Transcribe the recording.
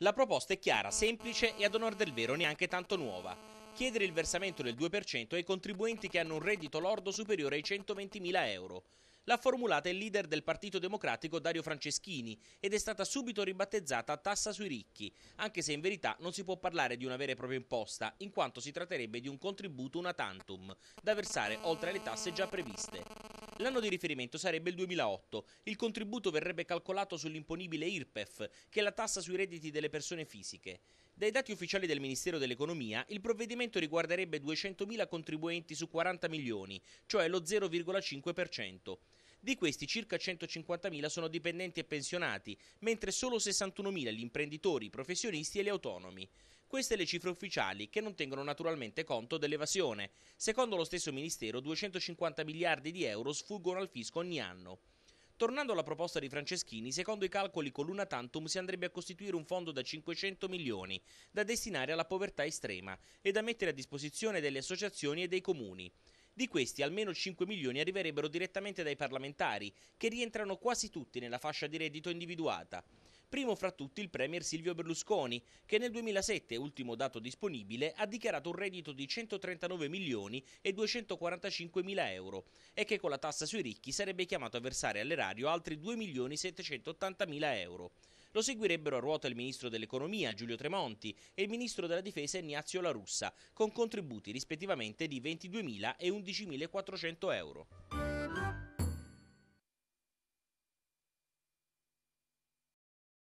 La proposta è chiara, semplice e ad onor del vero neanche tanto nuova. Chiedere il versamento del 2% ai contribuenti che hanno un reddito lordo superiore ai 120.000 euro. L'ha formulata il leader del Partito Democratico Dario Franceschini ed è stata subito ribattezzata tassa sui ricchi, anche se in verità non si può parlare di una vera e propria imposta, in quanto si tratterebbe di un contributo una tantum, da versare oltre alle tasse già previste. L'anno di riferimento sarebbe il 2008. Il contributo verrebbe calcolato sull'imponibile IRPEF, che è la tassa sui redditi delle persone fisiche. Dai dati ufficiali del Ministero dell'Economia, il provvedimento riguarderebbe 200.000 contribuenti su 40 milioni, cioè lo 0,5%. Di questi circa 150.000 sono dipendenti e pensionati, mentre solo 61.000 gli imprenditori, i professionisti e gli autonomi. Queste le cifre ufficiali che non tengono naturalmente conto dell'evasione. Secondo lo stesso Ministero 250 miliardi di euro sfuggono al fisco ogni anno. Tornando alla proposta di Franceschini, secondo i calcoli con l'una tantum si andrebbe a costituire un fondo da 500 milioni da destinare alla povertà estrema e da mettere a disposizione delle associazioni e dei comuni. Di questi almeno 5 milioni arriverebbero direttamente dai parlamentari, che rientrano quasi tutti nella fascia di reddito individuata primo fra tutti il premier Silvio Berlusconi, che nel 2007, ultimo dato disponibile, ha dichiarato un reddito di 139 milioni e 245 mila euro e che con la tassa sui ricchi sarebbe chiamato a versare all'erario altri 2 milioni 780 mila euro. Lo seguirebbero a ruota il ministro dell'economia Giulio Tremonti e il ministro della difesa Ignazio La Russa, con contributi rispettivamente di 22.000 e 11.400 euro.